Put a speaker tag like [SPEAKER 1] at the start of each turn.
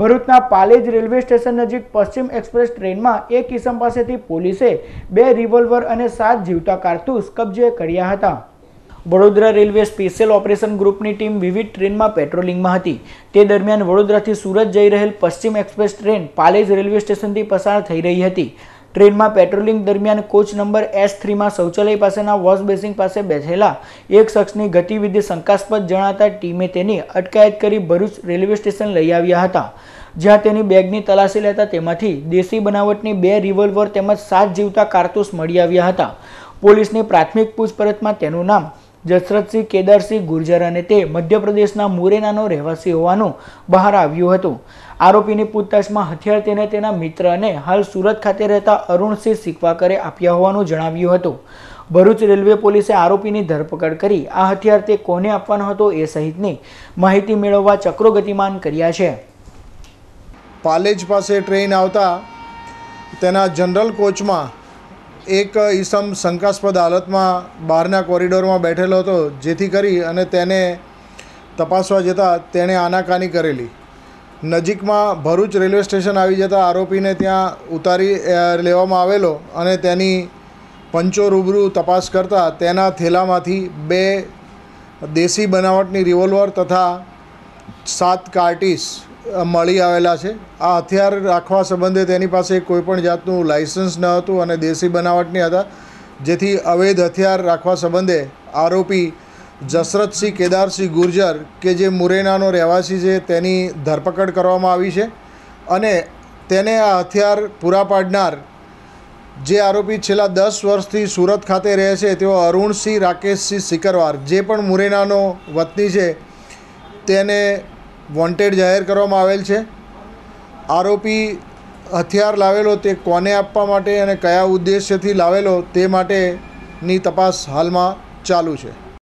[SPEAKER 1] ભરૂચના Palej railway station નજીક પશ્ચિમ એક્સપ્રેસ ટ્રેનમાં એક કિસમ પાસેથી પોલીસે બે રિવોલ્વર અને સાત જીવતા કારતૂસ કબજે કર્યા હતા વડોદરા રેલવે સ્પેશિયલ ઓપરેશન ગ્રુપની ટીમ વિવિધ ટ્રેનમાં પેટ્રોલિંગમાં હતી તે દરમિયાન વડોદરાથી સુરત જઈ રહેલ પશ્ચિમ એક્સપ્રેસ ટ્રેન પાલેજ રેલવે સ્ટેશનથી પસાર થઈ રહી હતી ટ્રેનમાં પેટ્રોલિંગ દરમિયાન કોચ નંબર એસ થ્રીમાં શૌચાલય પાસેના વોશ બેસિંગ પાસે બેઠેલા એક શખ્સની ગતિવિધિ શંકાસ્પદ જણાતા ટીમે તેની અટકાયત કરી ભરૂચ રેલવે સ્ટેશન લઈ આવ્યા હતા જ્યાં તેની બેગની તલાશી લેતા તેમાંથી દેશી બનાવટની બે રિવોલ્વર તેમજ સાત જીવતા કારતૂસ મળી આવ્યા હતા પોલીસની પ્રાથમિક પૂછપરછમાં તેનું નામ જસરતસિંહ કેદારસિંહ ગુર્જર અને તે મધ્યપ્રદેશના મુરેનાનો રહેવાસી હોવાનું બહાર આવ્યું હતું આરોપીની પૂછતાછમાં હથિયાર તેને તેના મિત્રને હાલ સુરત ખાતે રહેતા અરુણસિંહ સિકવાકરે આપ્યા હોવાનું જણાવ્યું હતું ભરૂચ રેલવે પોલીસે આરોપીની ધરપકડ કરી આ હથિયાર તે કોને આપવાનો હતો એ સહિતની માહિતી મેળવવા ચક્રો ગતિમાન કર્યા છે પાલેજ પાસે ટ્રેન આવતા તેના જનરલ કોચમાં
[SPEAKER 2] એક ઈસમ શંકાસ્પદ હાલતમાં બહારના કોરિડોરમાં બેઠેલો હતો જેથી કરી અને તેને તપાસવા જતાં તેણે આનાકાની કરેલી નજીકમાં ભરૂચ રેલવે સ્ટેશન આવી જતા આરોપીને ત્યાં ઉતારી લેવામાં આવેલો અને તેની પંચો રૂબરૂ તપાસ કરતાં તેના થેલામાંથી બે દેશી બનાવટની રિવોલ્વર તથા સાત કાર્ટીસ મળી આવેલા છે આ હથિયાર રાખવા સંબંધે તેની પાસે કોઈપણ જાતનું લાઇસન્સ ન હતું અને દેશી બનાવટની હતા જેથી અવૈધ હથિયાર રાખવા સંબંધે આરોપી જસરતસિંહ કેદારસિંહ ગુર્જર કે જે મુરેનાનો રહેવાસી છે તેની ધરપકડ કરવામાં આવી છે અને તેને આ હથિયાર પૂરા પાડનાર જે આરોપી છેલ્લા દસ વર્ષથી સુરત ખાતે રહે છે તેઓ અરુણસિંહ રાકેશસિંહ સિકરવાર જે પણ મુરેનાનો વતની છે તેને વોન્ટેડ જાહેર કરવામાં આવેલ છે આરોપી હથિયાર લાવેલો તે કોને આપવા માટે અને કયા ઉદ્દેશ્યથી લાવેલો તે માટેની તપાસ હાલમાં ચાલુ છે